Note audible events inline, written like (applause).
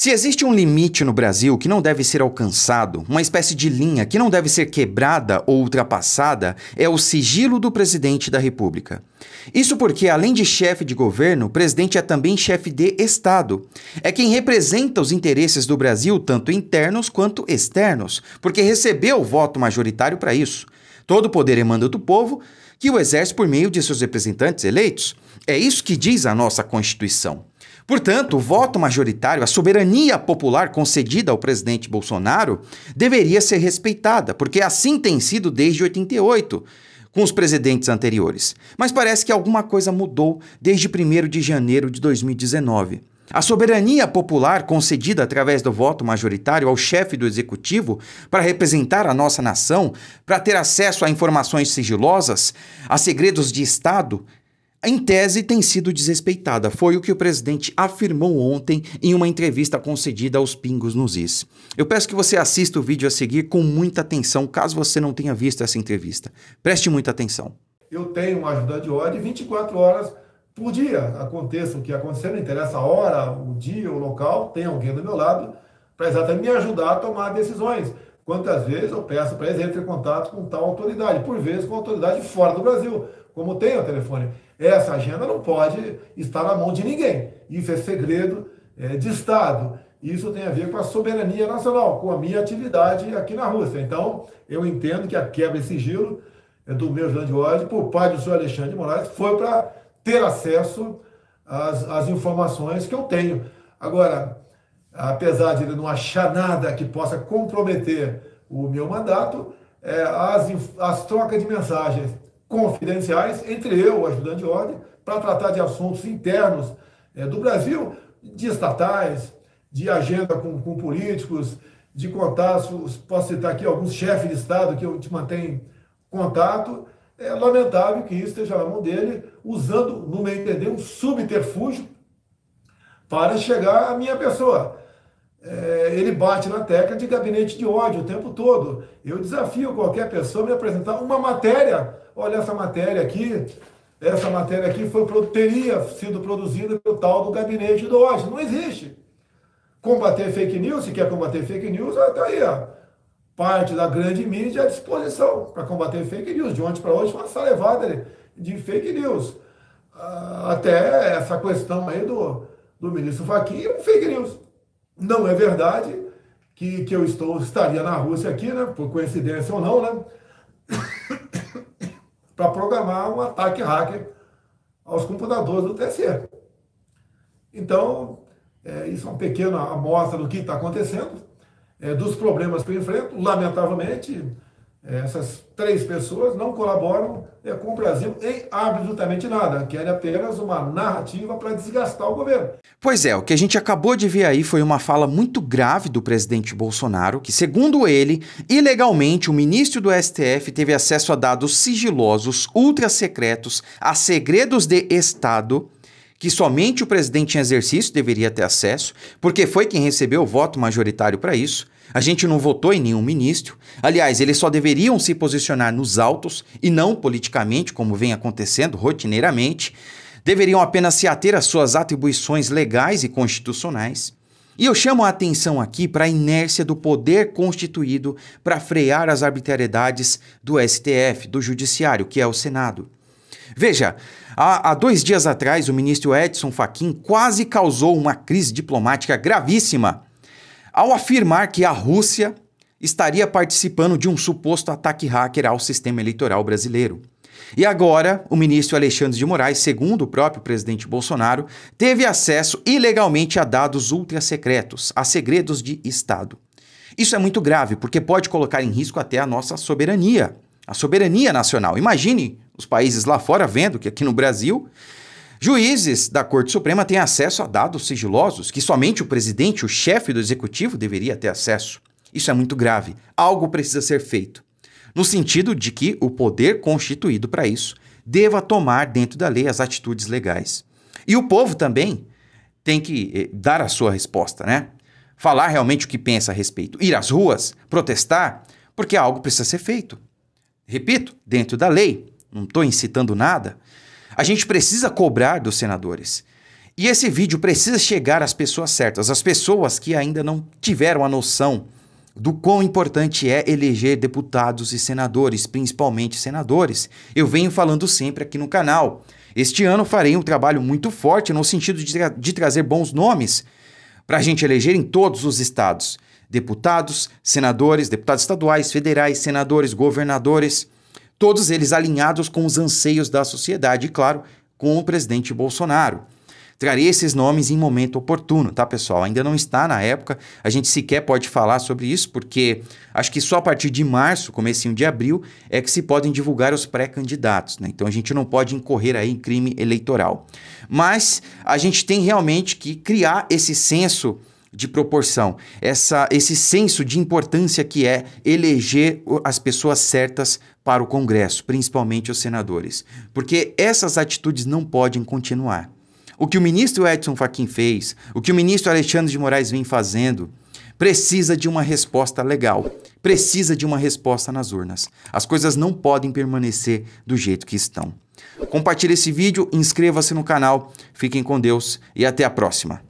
Se existe um limite no Brasil que não deve ser alcançado, uma espécie de linha que não deve ser quebrada ou ultrapassada, é o sigilo do presidente da República. Isso porque, além de chefe de governo, o presidente é também chefe de Estado. É quem representa os interesses do Brasil, tanto internos quanto externos, porque recebeu o voto majoritário para isso. Todo o poder emana do povo, que o exerce por meio de seus representantes eleitos. É isso que diz a nossa Constituição. Portanto, o voto majoritário, a soberania popular concedida ao presidente Bolsonaro, deveria ser respeitada, porque assim tem sido desde 88 com os presidentes anteriores. Mas parece que alguma coisa mudou desde 1 de janeiro de 2019. A soberania popular concedida através do voto majoritário ao chefe do executivo para representar a nossa nação, para ter acesso a informações sigilosas, a segredos de Estado, em tese, tem sido desrespeitada. Foi o que o presidente afirmou ontem em uma entrevista concedida aos Pingos nos Is. Eu peço que você assista o vídeo a seguir com muita atenção, caso você não tenha visto essa entrevista. Preste muita atenção. Eu tenho uma ajuda de ordem 24 horas por dia. Aconteça o que acontecer, não interessa a hora, o dia, o local, tem alguém do meu lado para exatamente me ajudar a tomar decisões. Quantas vezes eu peço para eles entre em contato com tal autoridade, por vezes com autoridade fora do Brasil, como tem o telefone. Essa agenda não pode estar na mão de ninguém. Isso é segredo é, de Estado. Isso tem a ver com a soberania nacional, com a minha atividade aqui na Rússia. Então, eu entendo que a quebra de sigilo é do meu grande de por parte do senhor Alexandre de Moraes foi para ter acesso às, às informações que eu tenho. Agora, apesar de ele não achar nada que possa comprometer o meu mandato, é, as, as trocas de mensagens confidenciais entre eu, o ajudante de ordem, para tratar de assuntos internos é, do Brasil, de estatais, de agenda com, com políticos, de contatos, posso citar aqui alguns chefes de Estado que eu te mantenho contato. É lamentável que isso esteja na mão dele, usando, no meu entender, um subterfúgio para chegar à minha pessoa é, ele bate na tecla de gabinete de ódio o tempo todo. Eu desafio qualquer pessoa a me apresentar uma matéria. Olha essa matéria aqui. Essa matéria aqui foi, teria sido produzida pelo tal do gabinete do ódio. Não existe. Combater fake news, se quer combater fake news, está aí. Ó. Parte da grande mídia à disposição para combater fake news. De ontem para hoje foi uma salevada de fake news. Ah, até essa questão aí do, do ministro Fachin é um fake news não é verdade que, que eu estou estaria na Rússia aqui, né? Por coincidência ou não, né? (coughs) Para programar um ataque hacker aos computadores do TSE. Então, é, isso é uma pequena amostra do que está acontecendo, é, dos problemas que eu enfrento, lamentavelmente essas três pessoas não colaboram é, com o Brasil em absolutamente nada, querem apenas uma narrativa para desgastar o governo. Pois é, o que a gente acabou de ver aí foi uma fala muito grave do presidente Bolsonaro, que, segundo ele, ilegalmente o ministro do STF teve acesso a dados sigilosos, ultra secretos, a segredos de Estado que somente o presidente em exercício deveria ter acesso, porque foi quem recebeu o voto majoritário para isso. A gente não votou em nenhum ministro. Aliás, eles só deveriam se posicionar nos autos e não politicamente, como vem acontecendo rotineiramente. Deveriam apenas se ater às suas atribuições legais e constitucionais. E eu chamo a atenção aqui para a inércia do poder constituído para frear as arbitrariedades do STF, do Judiciário, que é o Senado. Veja, há, há dois dias atrás, o ministro Edson Fachin quase causou uma crise diplomática gravíssima ao afirmar que a Rússia estaria participando de um suposto ataque hacker ao sistema eleitoral brasileiro. E agora, o ministro Alexandre de Moraes, segundo o próprio presidente Bolsonaro, teve acesso ilegalmente a dados ultrasecretos, a segredos de Estado. Isso é muito grave, porque pode colocar em risco até a nossa soberania, a soberania nacional. Imagine os países lá fora vendo que aqui no Brasil, juízes da Corte Suprema têm acesso a dados sigilosos que somente o presidente, o chefe do executivo, deveria ter acesso. Isso é muito grave. Algo precisa ser feito. No sentido de que o poder constituído para isso deva tomar dentro da lei as atitudes legais. E o povo também tem que eh, dar a sua resposta, né? Falar realmente o que pensa a respeito, ir às ruas, protestar, porque algo precisa ser feito. Repito, dentro da lei não estou incitando nada. A gente precisa cobrar dos senadores. E esse vídeo precisa chegar às pessoas certas, às pessoas que ainda não tiveram a noção do quão importante é eleger deputados e senadores, principalmente senadores. Eu venho falando sempre aqui no canal. Este ano farei um trabalho muito forte no sentido de, tra de trazer bons nomes para a gente eleger em todos os estados: deputados, senadores, deputados estaduais, federais, senadores, governadores. Todos eles alinhados com os anseios da sociedade e, claro, com o presidente Bolsonaro. Trarei esses nomes em momento oportuno, tá, pessoal? Ainda não está na época, a gente sequer pode falar sobre isso, porque acho que só a partir de março, comecinho de abril, é que se podem divulgar os pré-candidatos, né? Então a gente não pode incorrer aí em crime eleitoral. Mas a gente tem realmente que criar esse senso de proporção, essa, esse senso de importância que é eleger as pessoas certas para o Congresso, principalmente os senadores. Porque essas atitudes não podem continuar. O que o ministro Edson Fachin fez, o que o ministro Alexandre de Moraes vem fazendo, precisa de uma resposta legal, precisa de uma resposta nas urnas. As coisas não podem permanecer do jeito que estão. Compartilhe esse vídeo, inscreva-se no canal, fiquem com Deus e até a próxima.